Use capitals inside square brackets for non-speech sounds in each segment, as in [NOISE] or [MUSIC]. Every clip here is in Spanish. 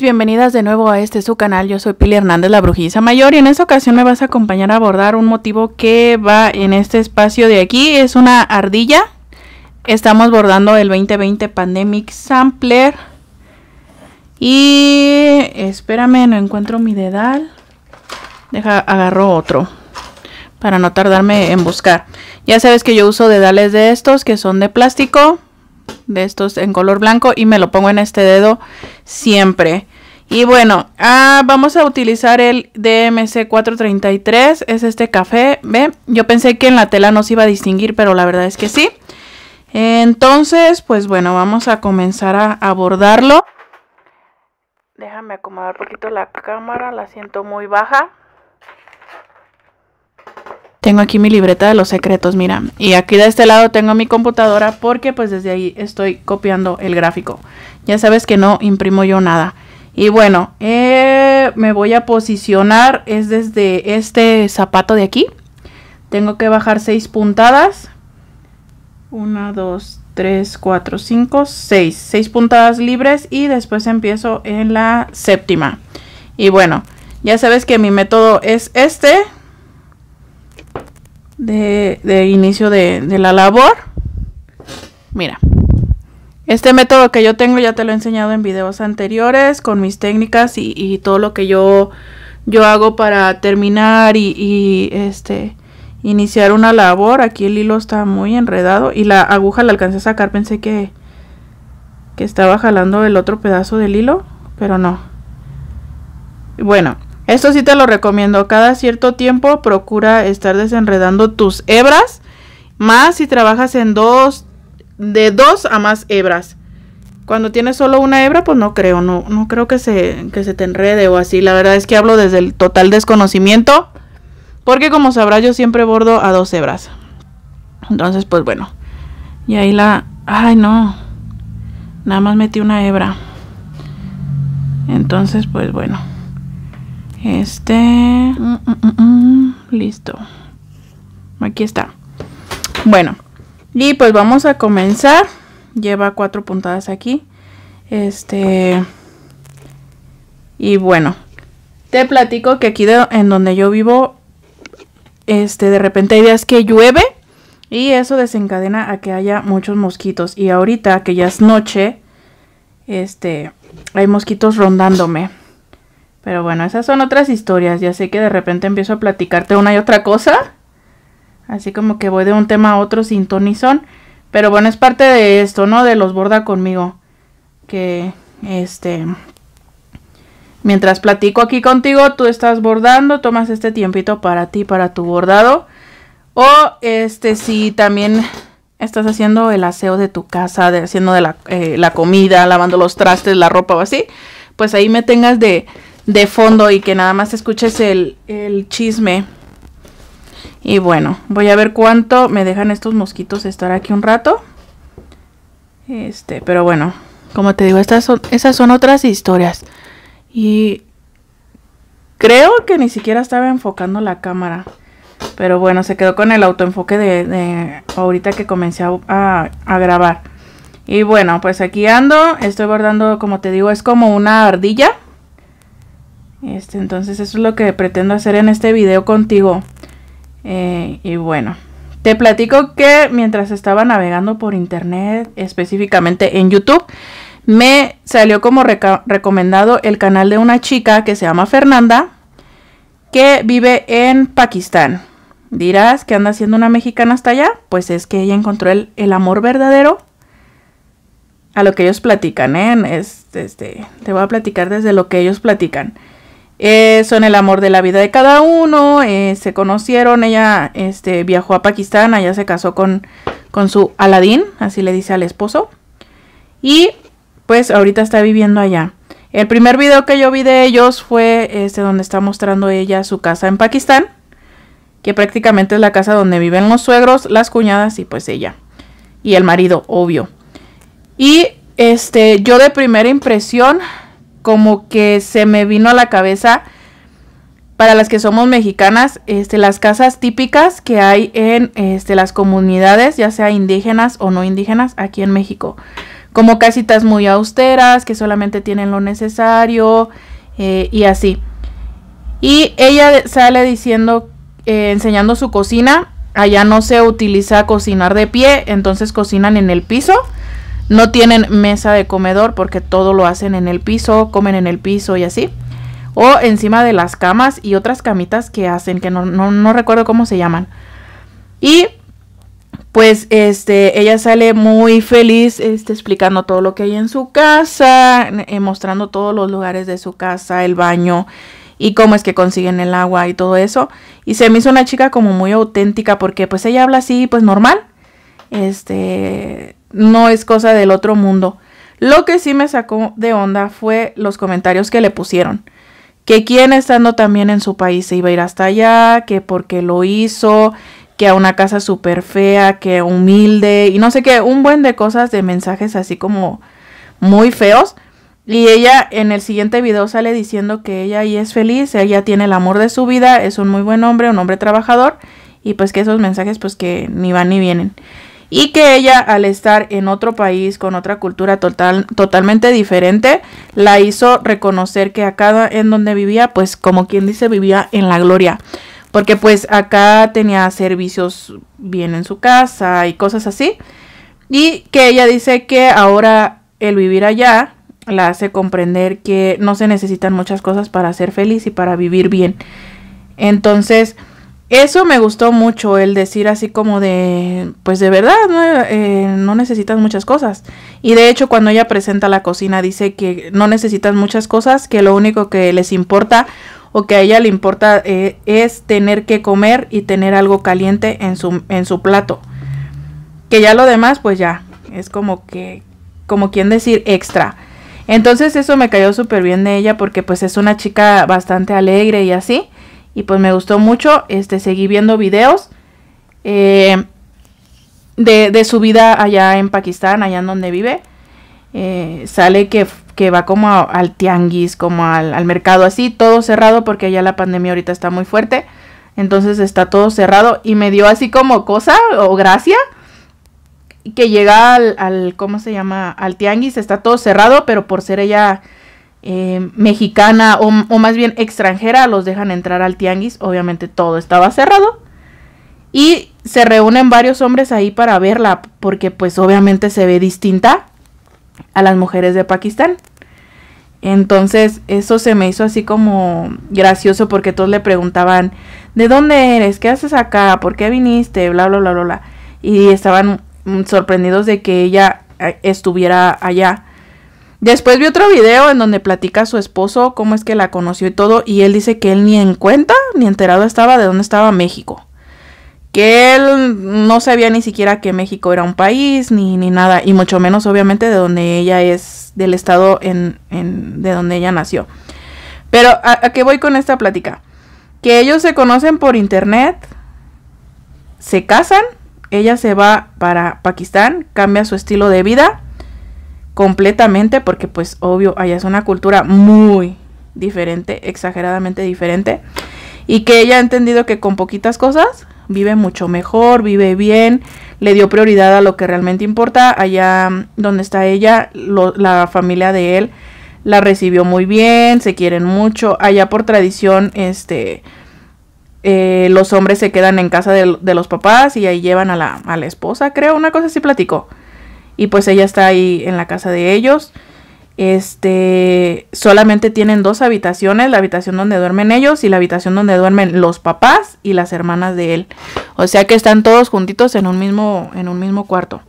bienvenidas de nuevo a este su canal. Yo soy Pili Hernández, la brujiza mayor, y en esta ocasión me vas a acompañar a bordar un motivo que va en este espacio de aquí. Es una ardilla. Estamos bordando el 2020 Pandemic Sampler. Y espérame, no encuentro mi dedal. Deja, agarro otro para no tardarme en buscar. Ya sabes que yo uso dedales de estos que son de plástico de estos en color blanco y me lo pongo en este dedo siempre. Y bueno, ah, vamos a utilizar el DMC 433, es este café, ¿ve? Yo pensé que en la tela no se iba a distinguir, pero la verdad es que sí. Entonces, pues bueno, vamos a comenzar a abordarlo. Déjame acomodar un poquito la cámara, la siento muy baja. Tengo aquí mi libreta de los secretos, mira. Y aquí de este lado tengo mi computadora porque pues desde ahí estoy copiando el gráfico. Ya sabes que no imprimo yo nada. Y bueno, eh, me voy a posicionar. Es desde este zapato de aquí. Tengo que bajar seis puntadas. 1, 2, 3, 4, 5, 6. 6 puntadas libres y después empiezo en la séptima. Y bueno, ya sabes que mi método es este de, inicio de, la labor. Mira, este método que yo tengo ya te lo he enseñado en videos anteriores con mis técnicas y, todo lo que yo, yo hago para terminar y, este iniciar una labor. Aquí el hilo está muy enredado y la aguja la alcancé a sacar. Pensé que, que estaba jalando el otro pedazo del hilo, pero no. Bueno, esto sí te lo recomiendo. Cada cierto tiempo procura estar desenredando tus hebras. Más si trabajas en dos, de dos a más hebras. Cuando tienes solo una hebra, pues no creo, no, no creo que se, que se te enrede o así. La verdad es que hablo desde el total desconocimiento. Porque como sabrás, yo siempre bordo a dos hebras. Entonces, pues bueno. Y ahí la... Ay, no. Nada más metí una hebra. Entonces, pues bueno. Este... Mm, mm, mm, listo. Aquí está. Bueno. Y pues vamos a comenzar. Lleva cuatro puntadas aquí. Este... Y bueno. Te platico que aquí en donde yo vivo... Este, de repente hay días que llueve. Y eso desencadena a que haya muchos mosquitos. Y ahorita que ya es noche, este, hay mosquitos rondándome. Pero bueno, esas son otras historias. Ya sé que de repente empiezo a platicarte una y otra cosa. Así como que voy de un tema a otro sin tonizón. son. Pero bueno, es parte de esto, ¿no? De los borda conmigo. Que, este... Mientras platico aquí contigo, tú estás bordando, tomas este tiempito para ti, para tu bordado. O este, si también estás haciendo el aseo de tu casa, de, haciendo de la eh, comida, lavando los trastes, la ropa o así, pues ahí me tengas de, de fondo y que nada más escuches el, el chisme. Y bueno, voy a ver cuánto me dejan estos mosquitos estar aquí un rato. Este, pero bueno, como te digo, estas son, esas son otras historias. Y creo que ni siquiera estaba enfocando la cámara. Pero bueno, se quedó con el autoenfoque de, ahorita que comencé a, a, a, grabar. Y bueno, pues aquí ando. Estoy bordando, como te digo, es como una ardilla. Este, entonces eso es lo que pretendo hacer en este video contigo. Eh, y bueno, te platico que mientras estaba navegando por internet, específicamente en YouTube, me salió como recomendado el canal de una chica que se llama Fernanda, que vive en Pakistán. Dirás que anda siendo una mexicana hasta allá, pues es que ella encontró el, amor verdadero a lo que ellos platican, ¿eh? este, te voy a platicar desde lo que ellos platican son el amor de la vida de cada uno, eh, se conocieron, ella este, viajó a Pakistán, allá se casó con, con su Aladín, así le dice al esposo, y pues ahorita está viviendo allá. El primer video que yo vi de ellos fue este donde está mostrando ella su casa en Pakistán, que prácticamente es la casa donde viven los suegros, las cuñadas y pues ella. Y el marido, obvio. Y este, yo de primera impresión como que se me vino a la cabeza para las que somos mexicanas, este, las casas típicas que hay en este, las comunidades, ya sea indígenas o no indígenas, aquí en México. Como casitas muy austeras, que solamente tienen lo necesario eh, y así. Y ella sale diciendo, eh, enseñando su cocina. Allá no se utiliza cocinar de pie, entonces cocinan en el piso. No tienen mesa de comedor porque todo lo hacen en el piso, comen en el piso y así. O encima de las camas y otras camitas que hacen, que no, recuerdo cómo se llaman. Y pues este, ella sale muy feliz este, explicando todo lo que hay en su casa, eh, mostrando todos los lugares de su casa, el baño y cómo es que consiguen el agua y todo eso. Y se me hizo una chica como muy auténtica porque pues ella habla así pues normal. Este, no es cosa del otro mundo. Lo que sí me sacó de onda fue los comentarios que le pusieron. Que quien estando también en su país se iba a ir hasta allá, que porque lo hizo, que a una casa súper fea, que humilde y no sé qué, un buen de cosas, de mensajes así como muy feos. Y ella en el siguiente video sale diciendo que ella ahí es feliz, ella tiene el amor de su vida, es un muy buen hombre, un hombre trabajador y pues que esos mensajes pues que ni van ni vienen y que ella al estar en otro país con otra cultura total, totalmente diferente, la hizo reconocer que acá en donde vivía, pues como quien dice, vivía en la gloria. Porque pues acá tenía servicios bien en su casa y cosas así. Y que ella dice que ahora el vivir allá la hace comprender que no se necesitan muchas cosas para ser feliz y para vivir bien. Entonces, eso me gustó mucho, el decir así como de, pues de verdad, eh, no, necesitas muchas cosas. Y de hecho cuando ella presenta la cocina dice que no necesitas muchas cosas, que lo único que les importa o que a ella le importa eh, es tener que comer y tener algo caliente en su, en su plato. Que ya lo demás, pues ya, es como que, como quien decir, extra. Entonces eso me cayó súper bien de ella porque pues es una chica bastante alegre y así y pues me gustó mucho, este, seguí viendo videos eh, de, de, su vida allá en Pakistán, allá en donde vive. Eh, sale que, va como al tianguis, como al, mercado así, todo cerrado porque allá la pandemia ahorita está muy fuerte. Entonces está todo cerrado y me dio así como cosa o gracia que llega al, al ¿cómo se llama? Al tianguis, está todo cerrado, pero por ser ella eh, mexicana o, más bien extranjera los dejan entrar al tianguis. Obviamente todo estaba cerrado. Y se reúnen varios hombres ahí para verla porque pues obviamente se ve distinta a las mujeres de Pakistán. Entonces eso se me hizo así como gracioso porque todos le preguntaban, ¿de dónde eres? ¿Qué haces acá? ¿Por qué viniste? Bla, bla, bla, bla, bla. Y estaban sorprendidos de que ella eh, estuviera allá Después vi otro video en donde platica a su esposo cómo es que la conoció y todo, y él dice que él ni en cuenta ni enterado estaba de dónde estaba México. Que él no sabía ni siquiera que México era un país, ni, nada, y mucho menos obviamente de donde ella es, del estado en, de donde ella nació. Pero a, a qué voy con esta plática. Que ellos se conocen por internet, se casan, ella se va para Pakistán, cambia su estilo de vida completamente porque pues obvio, allá es una cultura muy diferente, exageradamente diferente, y que ella ha entendido que con poquitas cosas vive mucho mejor, vive bien, le dio prioridad a lo que realmente importa, allá donde está ella, la familia de él la recibió muy bien, se quieren mucho, allá por tradición, este, eh, los hombres se quedan en casa de, los papás y ahí llevan a la, a la esposa, creo, una cosa así platico y pues ella está ahí en la casa de ellos. Este, solamente tienen dos habitaciones, la habitación donde duermen ellos y la habitación donde duermen los papás y las hermanas de él. O sea que están todos juntitos en un mismo en un mismo cuarto.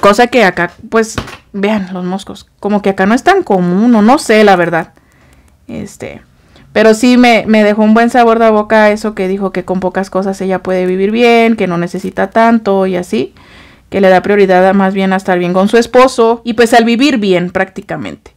Cosa que acá pues vean los moscos, como que acá no es tan común, o no sé la verdad. Este, pero sí me, me dejó un buen sabor de boca eso que dijo que con pocas cosas ella puede vivir bien, que no necesita tanto y así que le da prioridad más bien a estar bien con su esposo y pues al vivir bien prácticamente.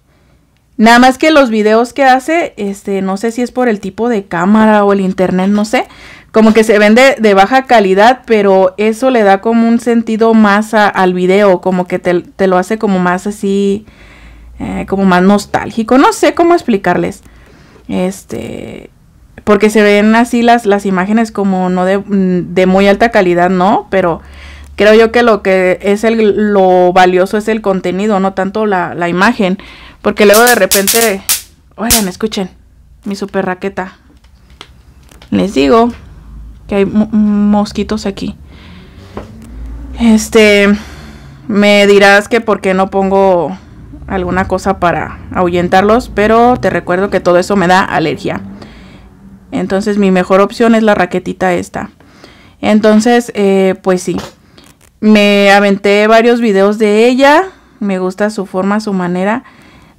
Nada más que los videos que hace, este, no sé si es por el tipo de cámara o el internet, no sé, como que se vende de baja calidad, pero eso le da como un sentido más al video, como que te, lo hace como más así, eh, como más nostálgico, no sé cómo explicarles. Este, porque se ven así las, las imágenes como no de, de muy alta calidad, ¿no? Pero creo yo que lo que es lo valioso es el contenido, no tanto la, imagen. Porque luego de repente, oigan, escuchen, mi super raqueta. Les digo que hay mosquitos aquí. Este, me dirás que por qué no pongo alguna cosa para ahuyentarlos, pero te recuerdo que todo eso me da alergia. Entonces mi mejor opción es la raquetita esta. Entonces, eh, pues sí, me aventé varios videos de ella, me gusta su forma, su manera.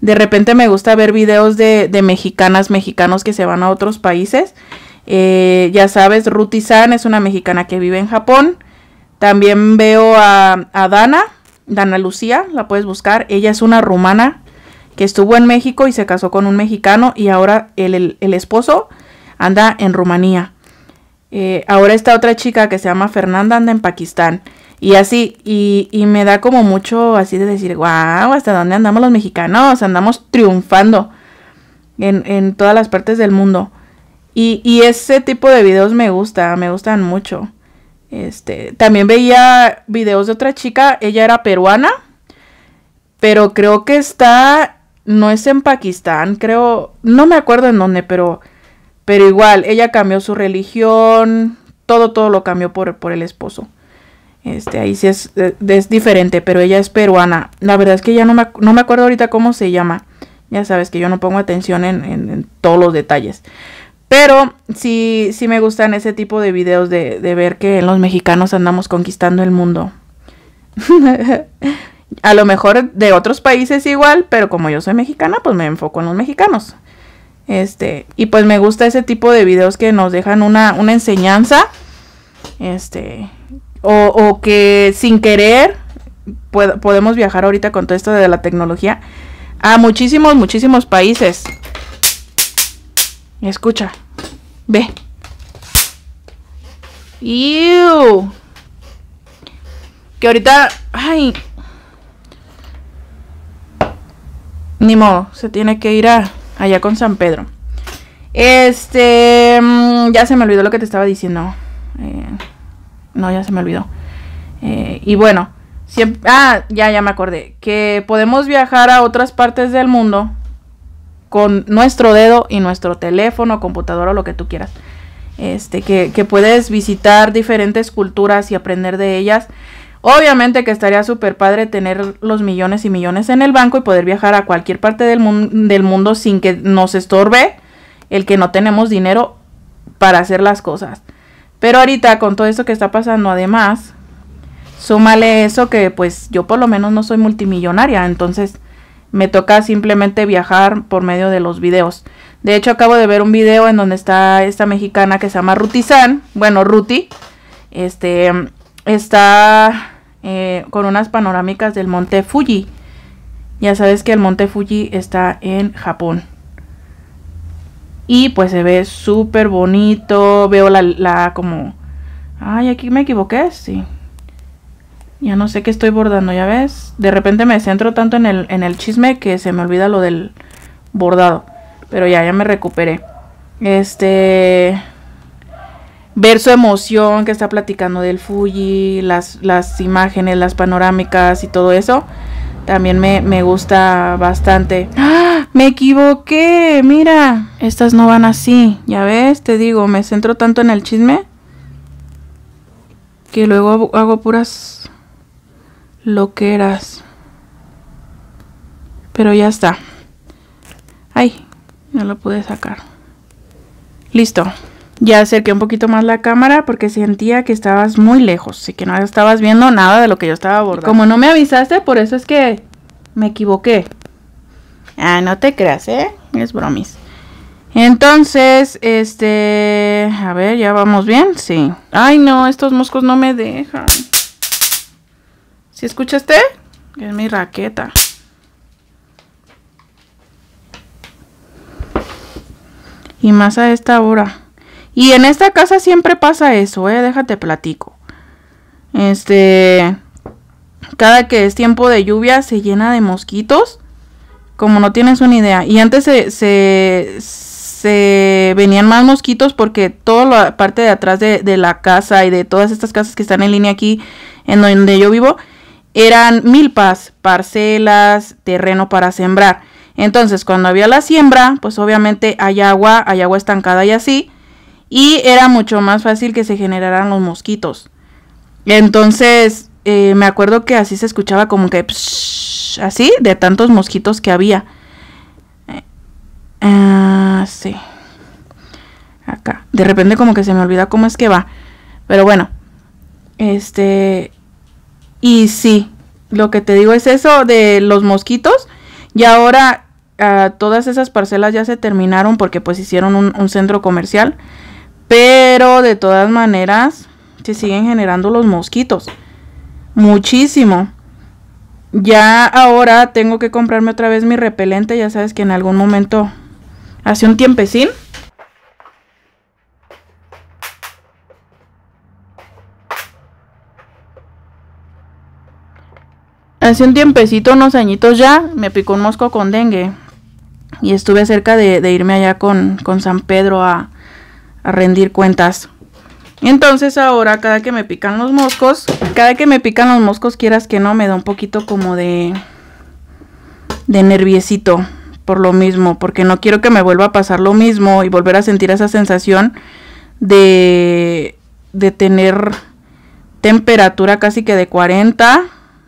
De repente me gusta ver videos de, de mexicanas, mexicanos que se van a otros países. Eh, ya sabes, Ruti San es una mexicana que vive en Japón. También veo a, a Dana, Dana Lucía, la puedes buscar. Ella es una rumana que estuvo en México y se casó con un mexicano y ahora el, el, esposo anda en Rumanía. Eh, ahora esta otra chica que se llama Fernanda anda en Pakistán. Y así, y, y me da como mucho así de decir, wow, ¿hasta dónde andamos los mexicanos? Andamos triunfando en, todas las partes del mundo. Y, y, ese tipo de videos me gusta, me gustan mucho. Este, también veía videos de otra chica, ella era peruana, pero creo que está, no es en Pakistán, creo, no me acuerdo en dónde, pero, pero igual, ella cambió su religión, todo, todo lo cambió por el esposo. Este, ahí sí eh, es, diferente, pero ella es peruana. La verdad es que ya no me, acuerdo ahorita cómo se llama. Ya sabes que yo no pongo atención en, todos los detalles. Pero sí, sí me gustan ese tipo de videos de, ver que los mexicanos andamos conquistando el mundo. [LAUGHS] A lo mejor de otros países igual, pero como yo soy mexicana, pues me enfoco en los mexicanos. Este, y pues me gusta ese tipo de videos que nos dejan una, una enseñanza. Este, o, que sin querer podemos viajar ahorita con todo esto de la tecnología a muchísimos, muchísimos países. Escucha, ve. Que ahorita, ay, ni modo, se tiene que ir a, allá con San Pedro. Este, mm, ya se me olvidó lo que te estaba diciendo. Eh. No, ya se me olvidó. Eh, y bueno, siempre, ah, ya, ya me acordé, que podemos viajar a otras partes del mundo con nuestro dedo y nuestro teléfono, computadora o lo que tú quieras. Este, que, puedes visitar diferentes culturas y aprender de ellas. Obviamente que estaría súper padre tener los millones y millones en el banco y poder viajar a cualquier parte del, mundo sin que nos estorbe el que no tenemos dinero para hacer las cosas. Pero ahorita con todo esto que está pasando, además, súmale eso que pues yo por lo menos no soy multimillonaria, entonces me toca simplemente viajar por medio de los videos. De hecho, acabo de ver un video en donde está esta mexicana que se llama Ruti San bueno, Ruti, este, está eh, con unas panorámicas del monte Fuji. Ya sabes que el monte Fuji está en Japón. Y pues se ve súper bonito. Veo la, la como... Ay, aquí me equivoqué, sí. Ya no sé qué estoy bordando, ya ves. De repente me centro tanto en el, en el chisme que se me olvida lo del bordado. Pero ya, ya me recuperé. Este... Ver su emoción que está platicando del Fuji, las, las imágenes, las panorámicas y todo eso. También me, gusta bastante. ¡Ah! Me equivoqué, mira. Estas no van así. Ya ves, te digo, me centro tanto en el chisme que luego hago puras loqueras. Pero ya está. Ay, no lo pude sacar. Listo. Ya acerqué un poquito más la cámara porque sentía que estabas muy lejos, Y que no estabas viendo nada de lo que yo estaba abordando. Como no me avisaste, por eso es que me equivoqué. Ah, no te creas, ¿eh? Es bromis. Entonces, este... A ver, ¿ya vamos bien? Sí. Ay, no, estos moscos no me dejan. ¿Sí escuchaste? Es mi raqueta. Y más a esta hora. Y en esta casa siempre pasa eso, ¿eh? Déjate platico. Este... Cada que es tiempo de lluvia se llena de mosquitos. Como no tienes una idea. Y antes se, se, venían más mosquitos porque toda la parte de atrás de, de la casa y de todas estas casas que están en línea aquí en donde yo vivo eran milpas, parcelas, terreno para sembrar. Entonces, cuando había la siembra, pues obviamente hay agua, hay agua estancada y así y era mucho más fácil que se generaran los mosquitos. Entonces, eh, me acuerdo que así se escuchaba como que así de tantos mosquitos que había. Eh, ah, sí. Acá. De repente como que se me olvida cómo es que va. Pero bueno. Este. Y sí. Lo que te digo es eso de los mosquitos. Y ahora ah, todas esas parcelas ya se terminaron porque pues hicieron un centro comercial. Pero de todas maneras, se siguen generando los mosquitos. Muchísimo. Ya ahora tengo que comprarme otra vez mi repelente. Ya sabes que en algún momento, hace un tiempecín, Hace un tiempecito, unos añitos ya, me picó un mosco con dengue. Y estuve cerca de, de irme allá con, con San Pedro a, a rendir cuentas. Entonces ahora cada que me pican los moscos, cada que me pican los moscos, quieras que no, me da un poquito como de, de nerviecito por lo mismo, porque no quiero que me vuelva a pasar lo mismo y volver a sentir esa sensación de, de tener temperatura casi que de 40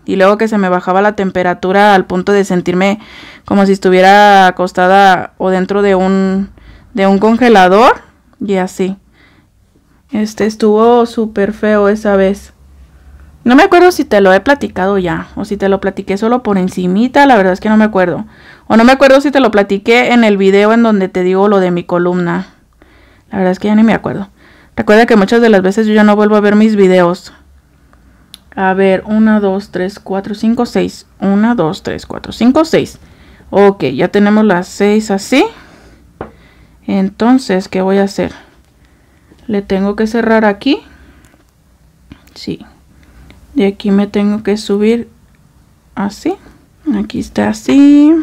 y luego que se me bajaba la temperatura al punto de sentirme como si estuviera acostada o dentro de un, de un congelador y así. Este estuvo súper feo esa vez. No me acuerdo si te lo he platicado ya o si te lo platiqué solo por encimita, la verdad es que no me acuerdo. O no me acuerdo si te lo platiqué en el video en donde te digo lo de mi columna. La verdad es que ya ni me acuerdo. Recuerda que muchas de las veces yo ya no vuelvo a ver mis videos. A ver, 1, 2, 3, 4, 5, 6. 1, 2, 3, 4, 5, 6. Ok, ya tenemos las 6 así entonces qué voy a hacer le tengo que cerrar aquí sí de aquí me tengo que subir así aquí está así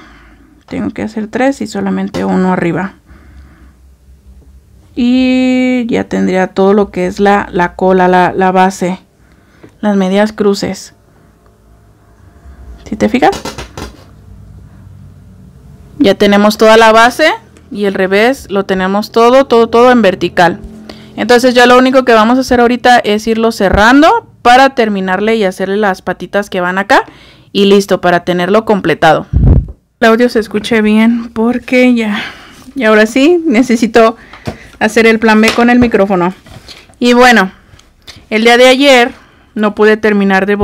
tengo que hacer tres y solamente uno arriba y ya tendría todo lo que es la, cola la, la base las medias cruces si te fijas ya tenemos toda la base y el revés lo tenemos todo, todo, todo en vertical. Entonces ya lo único que vamos a hacer ahorita es irlo cerrando para terminarle y hacerle las patitas que van acá y listo para tenerlo completado. El audio se escuche bien porque ya, y ahora sí necesito hacer el plan B con el micrófono. Y bueno, el día de ayer no pude terminar de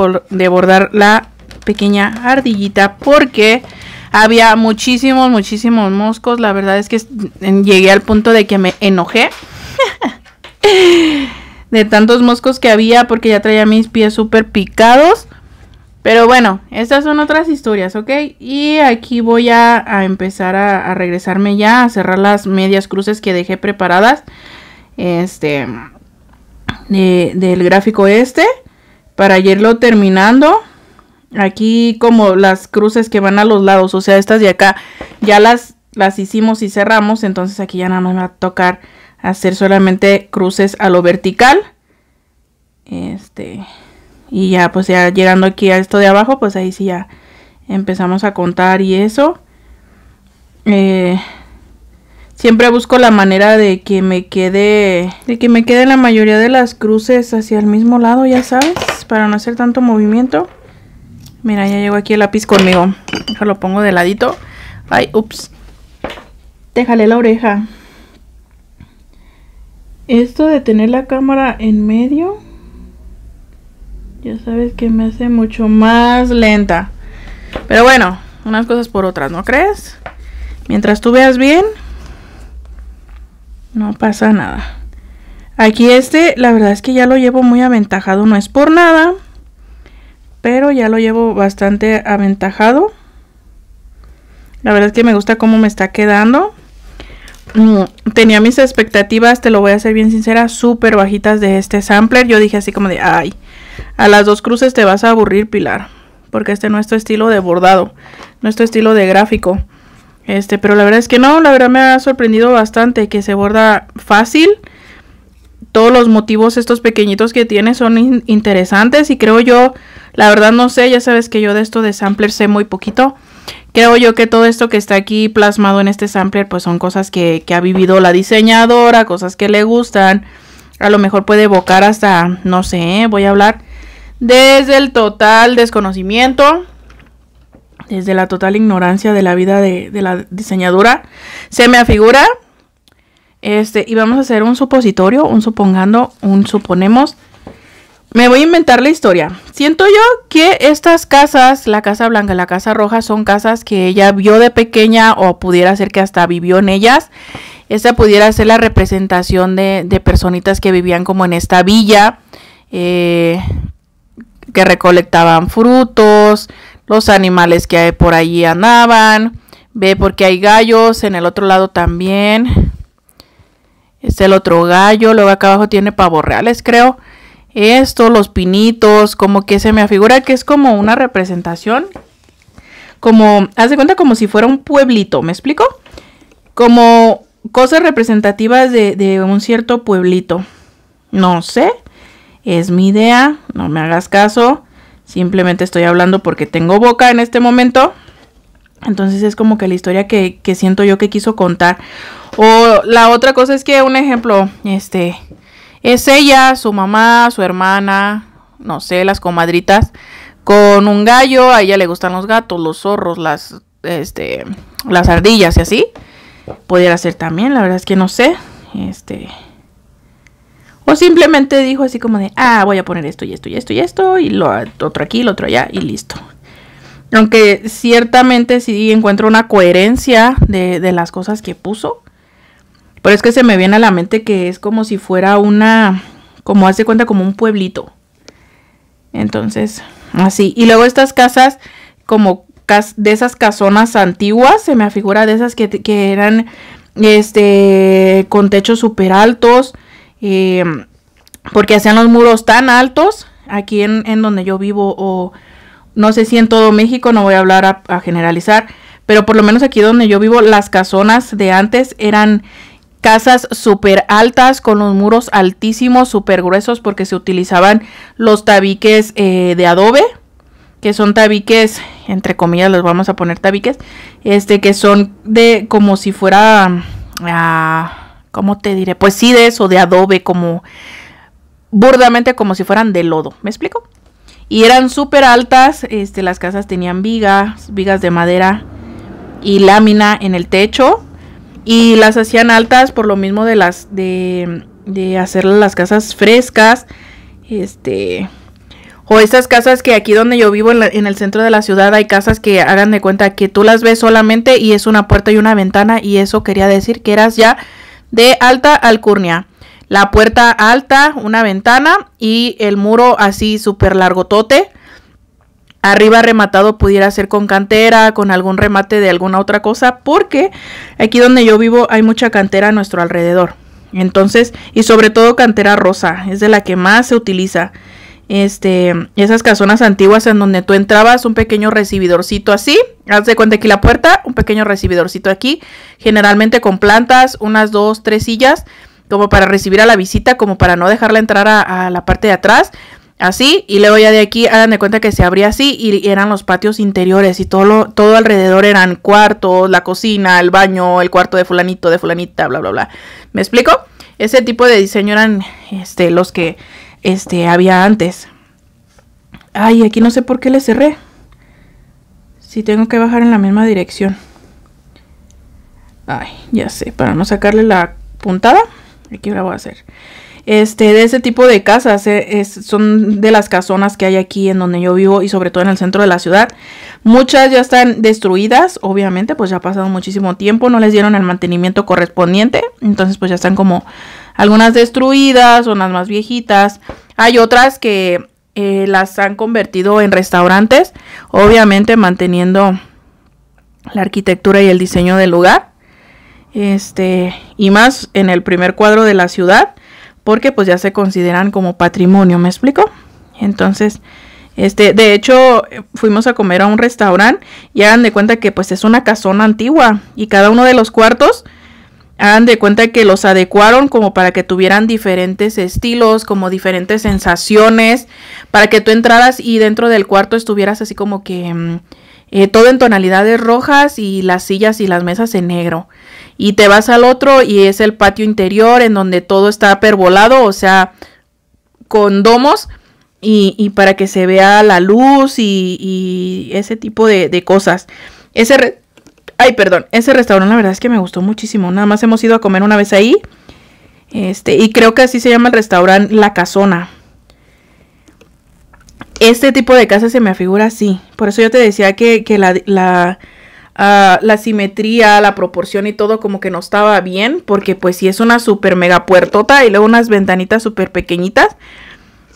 bordar la pequeña ardillita porque había muchísimos, muchísimos moscos. La verdad es que llegué al punto de que me enojé. [LAUGHS] de tantos moscos que había porque ya traía mis pies súper picados. Pero bueno, estas son otras historias, ¿ok? Y aquí voy a, empezar a, regresarme ya, a cerrar las medias cruces que dejé preparadas. Este, del gráfico este, para irlo terminando. Aquí como las cruces que van a los lados, o sea, estas de acá ya las, las hicimos y cerramos, entonces aquí ya nada más va a tocar hacer solamente cruces a lo vertical. Este, y ya pues ya llegando aquí a esto de abajo, pues ahí sí ya empezamos a contar y eso. Eh, siempre busco la manera de que me quede de que me quede la mayoría de las cruces hacia el mismo lado ya sabes para no hacer tanto movimiento Mira, ya llegó aquí el lápiz conmigo. déjalo lo pongo de ladito. Ay, ups. déjale la oreja. Esto de tener la cámara en medio, ya sabes que me hace mucho más lenta. Pero bueno, unas cosas por otras, ¿no crees? Mientras tú veas bien, no pasa nada. Aquí este, la verdad es que ya lo llevo muy aventajado, no es por nada pero ya lo llevo bastante aventajado. La verdad es que me gusta cómo me está quedando. Mm, tenía mis expectativas, te lo voy a ser bien sincera, súper bajitas de este sampler. Yo dije así como de, ay, a las dos cruces te vas a aburrir, Pilar. Porque este no es tu estilo de bordado, no es tu estilo de gráfico. Este, pero la verdad es que no, la verdad me ha sorprendido bastante que se borda fácil todos los motivos estos pequeñitos que tiene son interesantes y creo yo, la verdad no sé, ya sabes que yo de esto de sampler sé muy poquito. Creo yo que todo esto que está aquí plasmado en este sampler pues son cosas que, ha vivido la diseñadora, cosas que le gustan. A lo mejor puede evocar hasta, no sé, ¿eh? voy a hablar desde el total desconocimiento, desde la total ignorancia de la vida de, de la diseñadora. Se me afigura este, y vamos a hacer un supositorio, un supongando, un suponemos. Me voy a inventar la historia. Siento yo que estas casas, la Casa Blanca, la Casa Roja, son casas que ella vio de pequeña o pudiera ser que hasta vivió en ellas. Esta pudiera ser la representación de, personitas que vivían como en esta villa, eh, que recolectaban frutos, los animales que por allí andaban. Ve porque hay gallos en el otro lado también. Este el otro gallo. Luego acá abajo tiene pavos reales, creo. Esto, los pinitos, como que se me afigura que es como una representación. Como, haz cuenta como si fuera un pueblito, ¿me explico? Como cosas representativas de un cierto pueblito. No sé, es mi idea, no me hagas caso. Simplemente estoy hablando porque tengo boca en este momento. Entonces es como que la historia que, que siento yo que quiso contar. O la otra cosa es que un ejemplo, este, es ella, su mamá, su hermana, no sé, las comadritas, con un gallo, a ella le gustan los gatos, los zorros, las, este, las ardillas y así. Podría ser también, la verdad es que no sé. Este. O simplemente dijo así como de, ah, voy a poner esto y esto y esto y esto, y lo otro aquí, lo otro allá, y listo. Aunque ciertamente sí encuentro una coherencia de, las cosas que puso. Pero es que se me viene a la mente que es como si fuera una, como hace cuenta, como un pueblito. Entonces, así. Y luego estas casas, como de esas casonas antiguas, se me afigura de esas que, que eran este, con techos súper altos, eh, porque hacían los muros tan altos aquí en, donde yo vivo o no sé si en todo México, no voy a hablar a, generalizar, pero por lo menos aquí donde yo vivo, las casonas de antes eran casas súper altas con los muros altísimos, súper gruesos, porque se utilizaban los tabiques eh, de adobe, que son tabiques, entre comillas, los vamos a poner tabiques, este, que son de como si fuera, ah, ¿cómo te diré? Pues sí, de eso, de adobe, como burdamente como si fueran de lodo, ¿me explico? Y eran súper altas, este, las casas tenían vigas, vigas de madera y lámina en el techo. Y las hacían altas por lo mismo de las de, hacer las casas frescas. Este, o estas casas que aquí donde yo vivo en, el centro de la ciudad hay casas que hagan de cuenta que tú las ves solamente y es una puerta y una ventana y eso quería decir que eras ya de alta alcurnia la puerta alta, una ventana y el muro así súper largotote. Arriba rematado pudiera ser con cantera, con algún remate de alguna otra cosa, porque aquí donde yo vivo hay mucha cantera a nuestro alrededor. Entonces, y sobre todo cantera rosa, es de la que más se utiliza. Este, esas casonas antiguas en donde tú entrabas, un pequeño recibidorcito así, haz de cuenta aquí la puerta, un pequeño recibidorcito aquí, generalmente con plantas, unas dos, tres sillas, como para recibir a la visita, como para no dejarla entrar a, la parte de atrás así y luego ya de aquí hagan de cuenta que se abría así y eran los patios interiores y todo todo alrededor eran cuartos, la cocina, el baño, el cuarto de fulanito, de fulanita, bla bla bla. ¿Me explico? Ese tipo de diseño eran este los que este había antes. Ay, aquí no sé por qué le cerré. Si tengo que bajar en la misma dirección. Ay, ya sé, para no sacarle la puntada. Aquí la voy a hacer. Este, de ese tipo de casas, eh, son de las casonas que hay aquí en donde yo vivo y sobre todo en el centro de la ciudad. Muchas ya están destruidas, obviamente, pues ya ha pasado muchísimo tiempo, no les dieron el mantenimiento correspondiente, entonces pues ya están como algunas destruidas, son las más viejitas. Hay otras que eh, las han convertido en restaurantes, obviamente manteniendo la arquitectura y el diseño del lugar. Este, y más en el primer cuadro de la ciudad, porque pues ya se consideran como patrimonio, ¿me explico? Entonces, este, de hecho, fuimos a comer a un restaurante y hagan de cuenta que pues es una casona antigua y cada uno de los cuartos hagan de cuenta que los adecuaron como para que tuvieran diferentes estilos, como diferentes sensaciones, para que tú entraras y dentro del cuarto estuvieras así como que mm, eh, todo en tonalidades rojas y las sillas y las mesas en negro. Y te vas al otro y es el patio interior en donde todo está pervolado, o sea, con domos y, para que se vea la luz y, y ese tipo de, cosas. Ese, ay, perdón, ese restaurante la verdad es que me gustó muchísimo. Nada más hemos ido a comer una vez ahí. Este, y creo que así se llama el restaurante La Casona. Este tipo de casa se me afigura así. Por eso yo te decía que, la, Ah, la simetría, la proporción y todo como que no estaba bien, porque pues si es una super mega puertota y luego unas ventanitas súper pequeñitas.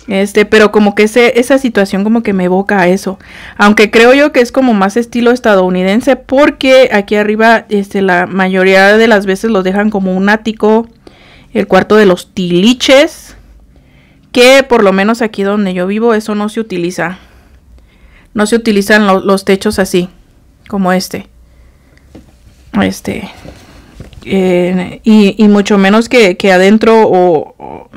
Este, pero como que esa situación como que me evoca a eso. Aunque creo yo que es como más estilo estadounidense porque aquí arriba este, la mayoría de las veces los dejan como un ático, el cuarto de los tiliches, que por lo menos aquí donde yo vivo eso no se utiliza. No se utilizan los techos así, como este. Este. Eh, y, mucho menos que, que adentro o,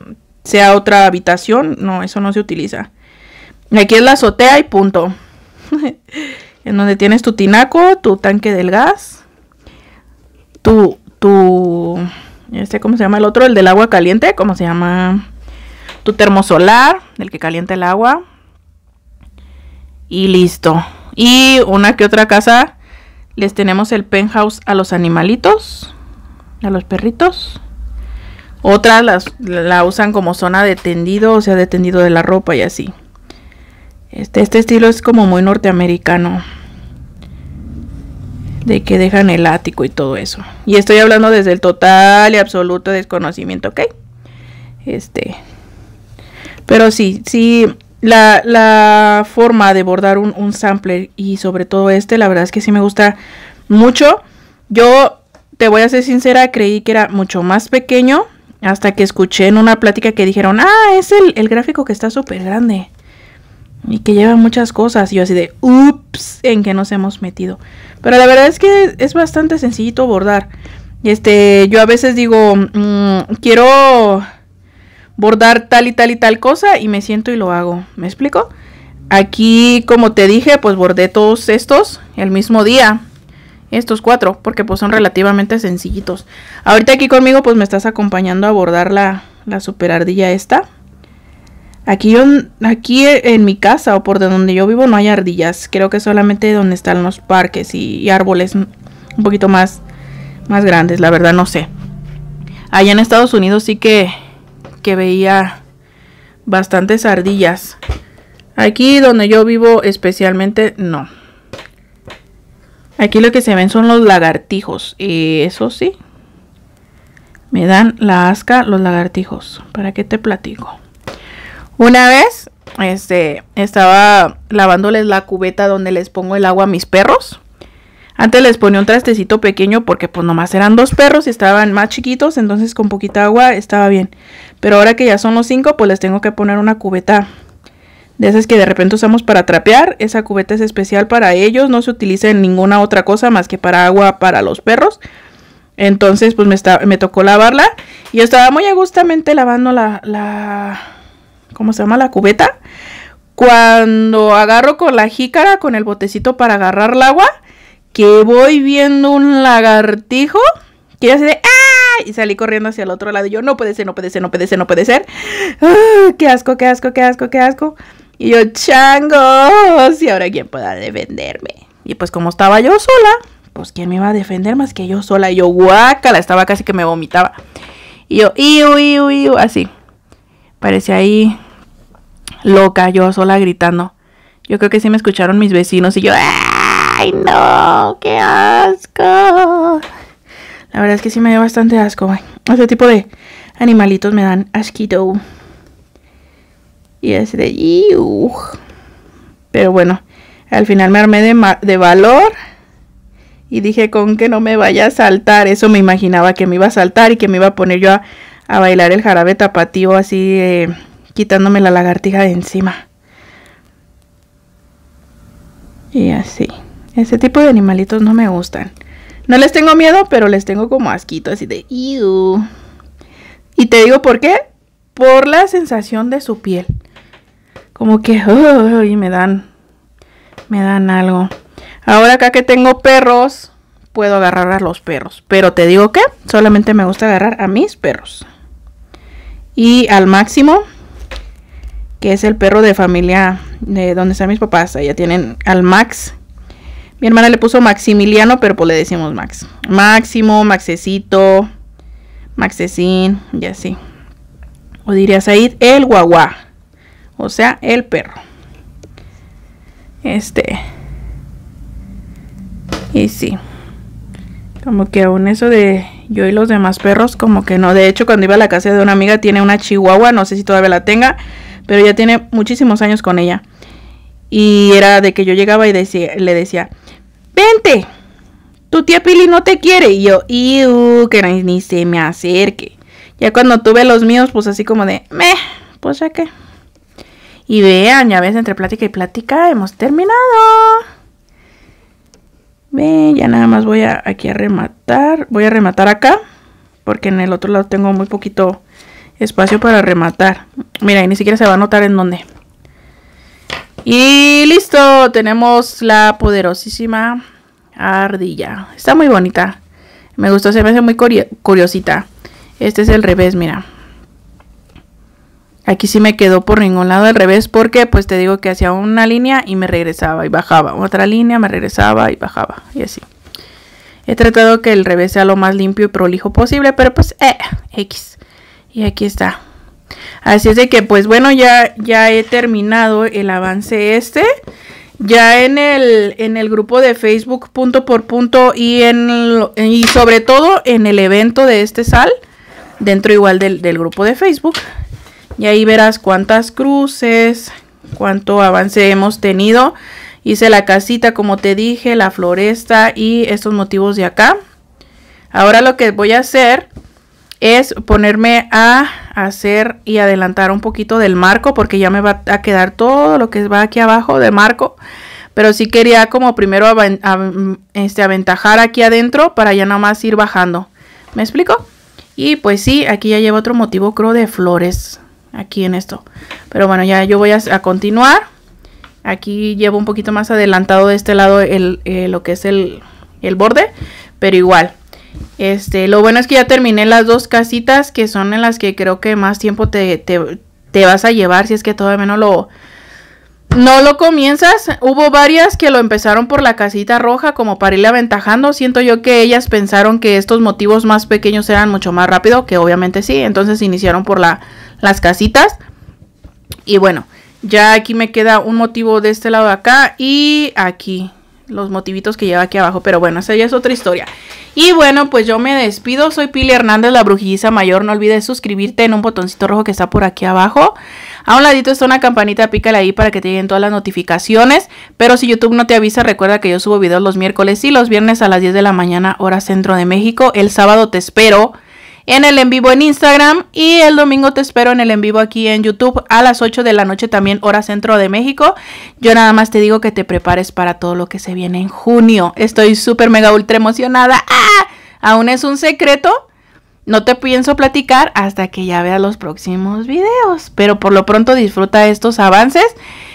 sea otra habitación. No, eso no se utiliza. Aquí es la azotea y punto. [LAUGHS] en donde tienes tu tinaco, tu tanque del gas, tu. tu este, ¿cómo se llama el otro? El del agua caliente, ¿cómo se llama? Tu termosolar, el que calienta el agua. Y listo. Y una que otra casa les tenemos el penthouse a los animalitos, a los perritos. Otras las, la usan como zona de tendido, o sea, de tendido de la ropa y así. Este, este estilo es como muy norteamericano. De que dejan el ático y todo eso. Y estoy hablando desde el total y absoluto desconocimiento, ¿ok? Este. Pero sí, sí, la, forma de bordar un, sampler y sobre todo este, la verdad es que sí me gusta mucho. Yo, te voy a ser sincera, creí que era mucho más pequeño hasta que escuché en una plática que dijeron, ah, es el, gráfico que está súper grande y que lleva muchas cosas. Y yo así de, ups, en que nos hemos metido. Pero la verdad es que es bastante sencillito bordar. Este, yo a veces digo, mm, quiero bordar tal y tal y tal cosa y me siento y lo hago. ¿Me explico? Aquí, como te dije, pues bordé todos estos el mismo día. Estos cuatro, porque pues son relativamente sencillitos. Ahorita aquí conmigo pues me estás acompañando a bordar la, la super ardilla esta. Aquí, yo, aquí eh, en mi casa o por donde yo vivo no hay ardillas. Creo que solamente donde están los parques y, y árboles un poquito más, más grandes. La verdad no sé. Allá en Estados Unidos sí que que veía bastantes ardillas. Aquí donde yo vivo especialmente no. Aquí lo que se ven son los lagartijos. Y eso sí, me dan la asca los lagartijos. ¿Para qué te platico? Una vez este, estaba lavándoles la cubeta donde les pongo el agua a mis perros. Antes les ponía un trastecito pequeño porque pues nomás eran dos perros y estaban más chiquitos, entonces con poquita agua estaba bien. Pero ahora que ya son los cinco, pues les tengo que poner una cubeta. De esas que de repente usamos para trapear, esa cubeta es especial para ellos, no se utiliza en ninguna otra cosa más que para agua para los perros. Entonces pues me, me tocó lavarla y estaba muy agustamente lavando la, la... ¿Cómo se llama? La cubeta. Cuando agarro con la jícara, con el botecito para agarrar el agua que voy viendo un lagartijo que ya se de ¡ah! Y salí corriendo hacia el otro lado. Y yo, no puede ser, no puede ser, no puede ser, no puede ser. Ah, ¡Qué asco, qué asco, qué asco, qué asco! Y yo, changos, ¿y ahora quién pueda defenderme? Y pues como estaba yo sola, pues quién me iba a defender más que yo sola. Y yo, guácala, estaba casi que me vomitaba. Y yo, iu, iu, iu, así. Parecía ahí loca, yo sola gritando. Yo creo que sí me escucharon mis vecinos y yo, ¡ah! ¡Ay, no! ¡Qué asco! La verdad es que sí me dio bastante asco, güey. Ese tipo de animalitos me dan asquito. Y ese de... Pero bueno, al final me armé de, valor. Y dije, con que no me vaya a saltar. Eso me imaginaba que me iba a saltar y que me iba a poner yo a, a bailar el jarabe tapatío así, eh, quitándome la lagartija de encima. Y así. Ese tipo de animalitos no me gustan. No les tengo miedo, pero les tengo como asquito, así de Y te digo por qué. Por la sensación de su piel. Como que, me dan, me dan algo. Ahora acá que tengo perros, puedo agarrar a los perros. Pero te digo que solamente me gusta agarrar a mis perros. Y al máximo, que es el perro de familia de donde están mis papás. Allá tienen al Max, mi hermana le puso Maximiliano, pero pues le decimos Max. Máximo, Maxecito, Maxecín, y así. O diría Said, el guagua. O sea, el perro. Este. Y sí. Como que aún eso de yo y los demás perros, como que no. De hecho, cuando iba a la casa de una amiga, tiene una chihuahua, no sé si todavía la tenga, pero ya tiene muchísimos años con ella. Y era de que yo llegaba y le decía, vente, tu tía Pili no te quiere. Y yo, iu, que ni se me acerque. Ya cuando tuve los míos, pues así como de, meh, pues ya que. Y vean, ya ves, entre plática y plática hemos terminado. Ve, ya nada más voy aquí a rematar. Voy a rematar acá, porque en el otro lado tengo muy poquito espacio para rematar. Mira, ni siquiera se va a notar en dónde. Y listo, tenemos la poderosísima ardilla. Está muy bonita. Me gustó, se me hace muy curiosita. Este es el revés, mira. Aquí sí me quedó por ningún lado el revés porque pues te digo que hacía una línea y me regresaba y bajaba. Otra línea, me regresaba y bajaba. Y así. He tratado que el revés sea lo más limpio y prolijo posible, pero pues, eh, X. Y aquí está. Así es de que, pues bueno, ya, ya he terminado el avance este. Ya en el, grupo de Facebook punto por punto y, en y sobre todo en el evento de este sal, dentro igual del, del grupo de Facebook. Y ahí verás cuántas cruces, cuánto avance hemos tenido. Hice la casita, como te dije, la floresta y estos motivos de acá. Ahora lo que voy a hacer es ponerme a hacer y adelantar un poquito del marco porque ya me va a quedar todo lo que va aquí abajo de marco pero sí quería como primero este, aventajar aquí adentro para ya nada más ir bajando ¿me explico? y pues sí, aquí ya lleva otro motivo creo de flores aquí en esto pero bueno, ya yo voy a, continuar aquí llevo un poquito más adelantado de este lado el, eh, lo que es el, el borde pero igual este, lo bueno es que ya terminé las dos casitas que son en las que creo que más tiempo te, te, vas a llevar si es que todavía no lo, no lo comienzas. Hubo varias que lo empezaron por la casita roja como para irle aventajando. Siento yo que ellas pensaron que estos motivos más pequeños eran mucho más rápido, que obviamente sí. Entonces iniciaron por la, las casitas. Y bueno, ya aquí me queda un motivo de este lado de acá y aquí los motivitos que lleva aquí abajo, pero bueno, esa ya es otra historia. Y bueno, pues yo me despido, soy Pili Hernández, la brujilliza mayor, no olvides suscribirte en un botoncito rojo que está por aquí abajo. A un ladito está una campanita, pícala ahí para que te lleguen todas las notificaciones, pero si YouTube no te avisa, recuerda que yo subo videos los miércoles y los viernes a las 10 de la mañana, hora centro de México. El sábado te espero en el en vivo en Instagram y el domingo te espero en el en vivo aquí en YouTube a las 8 de la noche también hora centro de México. Yo nada más te digo que te prepares para todo lo que se viene en junio. Estoy súper mega ultra emocionada. ¡Ah! Aún es un secreto. No te pienso platicar hasta que ya veas los próximos videos, pero por lo pronto disfruta estos avances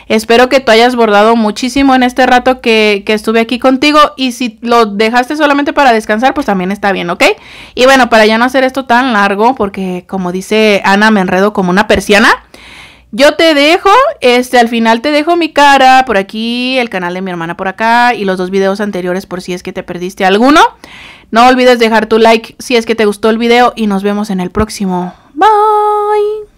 Espero que tú hayas bordado muchísimo en este rato que, estuve aquí contigo y si lo dejaste solamente para descansar, pues también está bien, ¿ok? Y bueno, para ya no hacer esto tan largo, porque como dice Ana, me enredo como una persiana. Yo te dejo, este, al final te dejo mi cara por aquí, el canal de mi hermana por acá y los dos videos anteriores por si es que te perdiste alguno. No olvides dejar tu like si es que te gustó el video y nos vemos en el próximo. Bye.